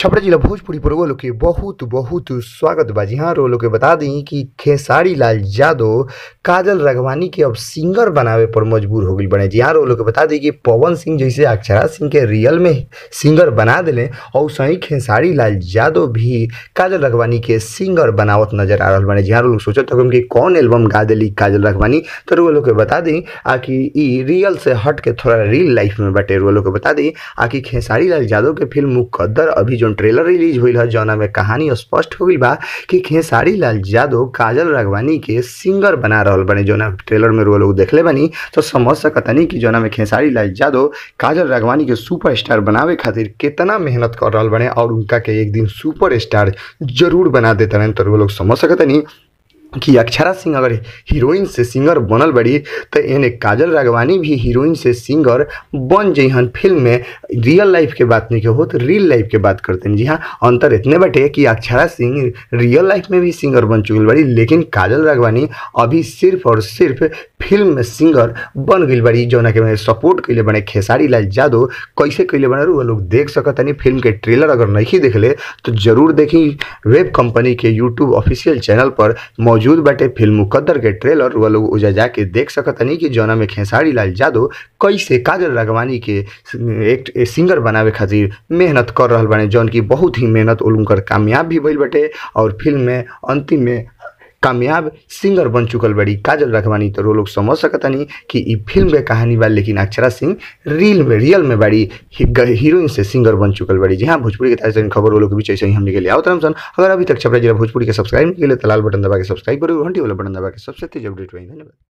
छपरा जिला भोजपुरी पर लोग के बहुत बहुत स्वागत बाजी हाँ रो लोग के बता दी कि खेसारी लाल यादव काजल रघवानी के अब सिंगर बनावे पर मजबूर हो गई बने जी हाँ रो लोग के बता दी कि पवन सिंह जैसे अक्षरा सिंह के रियल में सिंगर बना दिले और सही खेसारी लाल यादव भी काजल रघवानी के सिंगर बनावत नजर आ रहा बने जी हाँ लोग सोचे हो कि कौन एल्बम गा दिली काजल रघवानी तो रो लोग के बता दी आ कि रियल से हट के थोड़ा रियल लाइफ में बटे रो लोग के बता दी आ कि खेसारी लाल यादव के फिल्म मुकद्दर अभी जो जोन ट्रेलर रिलीज हुई है जौना में कहानी स्पष्ट हो गई बा कि खेसारी लाल यादव काजल राघवानी के सिंगर बना रहा बने जौना ट्रेलर में लोग देखले बनी तो समझ सकतनी कि जौना में खेसारी लाल यादव काजल राघवानी के सुपर स्टार बनावे खातिर कितना मेहनत कर रहा बने और उनका के एक दिन स्टार जरूर बना देते रहें तो वो लोग समझ सकतनी कि अक्षरा सिंह अगर हीरोइन से सिंगर बनल बड़ी तो एने काजल रागवानी भी हीरोइन से सिंगर बन जइहन फिल्म में रियल लाइफ के बात नहीं के हो तो रियल लाइफ के बात करते हैं जी हाँ अंतर इतने बटे कि अक्षरा सिंह रियल लाइफ में भी सिंगर बन चुकी बड़ी लेकिन काजल रागवानी अभी सिर्फ और सिर्फ फिल्म में सिंगर बन गई बड़ी जौना के सपोर्ट कैले बने खेसारी लाल जादव कैसे कैले बने वो लोग देख सकत नहीं फिल्म के ट्रेलर अगर नहीं देख तो जरूर देखी वेब कंपनी के यूट्यूब ऑफिशियल चैनल पर मौजूद मौजूद बाटे फिल्म मुकद्दर के ट्रेलर वो लोग उजा जाके देख सकतनी कि जौना में खेसारी लाल यादव कैसे काजल रागवानी के एक सिंगर बनावे खातिर मेहनत कर रहा बने जौन की बहुत ही मेहनत उलूम कर कामयाब भी बैल बटे और फिल्म में अंतिम में कामयाब सिंगर बन चुकल बड़ी काजल रखवानी तो लोग समझ सकतनी कि ई फिल्म के कहानी बा लेकिन अक्षरा सिंह रील में रियल में बड़ी हीरोइन से सिंगर बन चुकल बड़ी जी हाँ भोजपुरी के ताजा खबर वो लोग बीच ऐसे ही हमने के लिए आओ तरम सन अगर अभी तक छपरा जिला भोजपुरी के सब्सक्राइब के लिए तो लाल बटन दबा के सब्सक्राइब करो घंटी वाला बटन दबा के सबसे तेज अपडेट हुई धन्यवाद